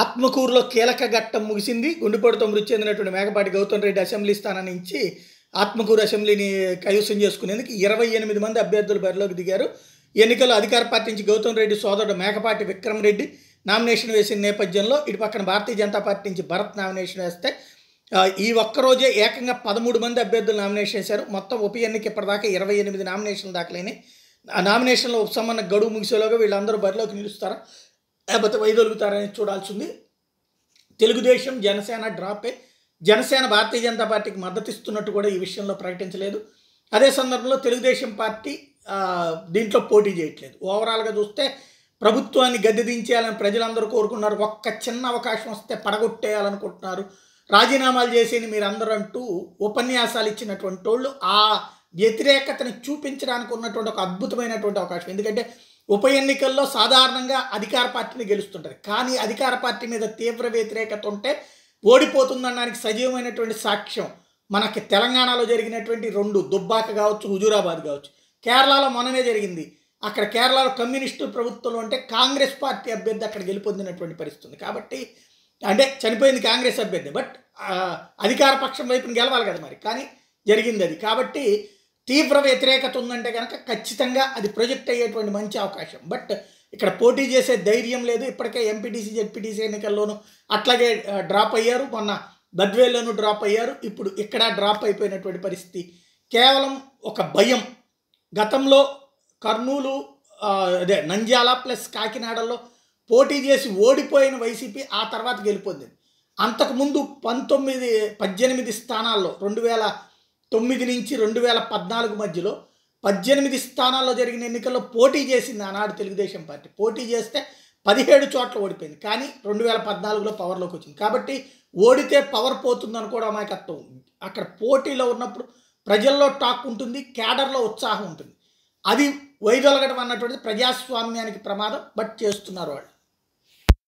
ఆత్మకూరులో కీలక ఘట్టం ముగిసింది గుండెపోటుతో మృతి చెందినటువంటి మేకపాటి గౌతమ్ రెడ్డి అసెంబ్లీ స్థానాన్ని ఇచ్చి ఆత్మకూరు అసెంబ్లీని కైవసం చేసుకునేందుకు ఇరవై ఎనిమిది మంది అభ్యర్థులు బరిలోకి దిగారు ఎన్నికల్లో అధికార పార్టీ నుంచి గౌతమ్ రెడ్డి సోదరుడు మేకపాటి విక్రమ్ రెడ్డి నామినేషన్ వేసిన నేపథ్యంలో ఇటు పక్కన భారతీయ జనతా పార్టీ నుంచి భరత్ నామినేషన్ వేస్తే ఈ ఒక్కరోజే ఏకంగా పదమూడు మంది అభ్యర్థులు నామినేషన్ చేశారు మొత్తం ఉప ఎన్నిక ఇప్పటిదాకా ఇరవై ఎనిమిది నామినేషన్లు దాఖలైనాయి ఆ నామినేషన్లో ఉపసంబంధ గడువు ముగిసేలోగా వీళ్ళందరూ బరిలోకి నిలుస్తారు లేకపోతే వైదొలుగుతారని చూడాల్సింది తెలుగుదేశం జనసేన డ్రాపే జనసేన భారతీయ జనతా పార్టీకి మద్దతు ఇస్తున్నట్టు కూడా ఈ విషయంలో ప్రకటించలేదు అదే సందర్భంలో తెలుగుదేశం పార్టీ దీంట్లో పోటీ చేయట్లేదు ఓవరాల్గా చూస్తే ప్రభుత్వాన్ని దించేయాలని ప్రజలందరూ కోరుకున్నారు ఒక్క చిన్న అవకాశం వస్తే పడగొట్టేయాలనుకుంటున్నారు రాజీనామాలు చేసేది అందరూ అంటూ ఉపన్యాసాలు ఇచ్చినటువంటి వాళ్ళు ఆ వ్యతిరేకతను చూపించడానికి ఉన్నటువంటి ఒక అద్భుతమైనటువంటి అవకాశం ఎందుకంటే ఉప ఎన్నికల్లో సాధారణంగా అధికార పార్టీని గెలుస్తుంటుంది కానీ అధికార పార్టీ మీద తీవ్ర వ్యతిరేకత ఉంటే ఓడిపోతుందనడానికి సజీవమైనటువంటి సాక్ష్యం మనకి తెలంగాణలో జరిగినటువంటి రెండు దుబ్బాక కావచ్చు హుజూరాబాద్ కావచ్చు కేరళలో మొన్ననే జరిగింది అక్కడ కేరళలో కమ్యూనిస్టు ప్రభుత్వంలో అంటే కాంగ్రెస్ పార్టీ అభ్యర్థి అక్కడ గెలుపొందినటువంటి పరిస్థితి ఉంది కాబట్టి అంటే చనిపోయింది కాంగ్రెస్ అభ్యర్థి బట్ అధికార పక్షం వైపున గెలవాలి కదా మరి కానీ జరిగింది అది కాబట్టి తీవ్ర వ్యతిరేకత ఉందంటే కనుక ఖచ్చితంగా అది ప్రొజెక్ట్ అయ్యేటువంటి మంచి అవకాశం బట్ ఇక్కడ పోటీ చేసే ధైర్యం లేదు ఇప్పటికే ఎంపీటీసీ జెడ్పీటీసీ ఎన్నికల్లోనూ అట్లాగే డ్రాప్ అయ్యారు మొన్న బద్వేల్లోనూ డ్రాప్ అయ్యారు ఇప్పుడు ఇక్కడ డ్రాప్ అయిపోయినటువంటి పరిస్థితి కేవలం ఒక భయం గతంలో కర్నూలు అదే నంద్యాల ప్లస్ కాకినాడలో పోటీ చేసి ఓడిపోయిన వైసీపీ ఆ తర్వాత గెలిపొందింది అంతకుముందు పంతొమ్మిది పద్దెనిమిది స్థానాల్లో రెండు వేల తొమ్మిది నుంచి రెండు వేల పద్నాలుగు మధ్యలో పద్దెనిమిది స్థానాల్లో జరిగిన ఎన్నికల్లో పోటీ చేసింది ఆనాడు తెలుగుదేశం పార్టీ పోటీ చేస్తే పదిహేడు చోట్ల ఓడిపోయింది కానీ రెండు వేల పద్నాలుగులో పవర్లోకి వచ్చింది కాబట్టి ఓడితే పవర్ పోతుందని కూడా అమాయకత్వం అక్కడ పోటీలో ఉన్నప్పుడు ప్రజల్లో టాక్ ఉంటుంది క్యాడర్లో ఉత్సాహం ఉంటుంది అది వైదొలగడం అన్నటువంటిది ప్రజాస్వామ్యానికి ప్రమాదం బట్ చేస్తున్నారు వాళ్ళు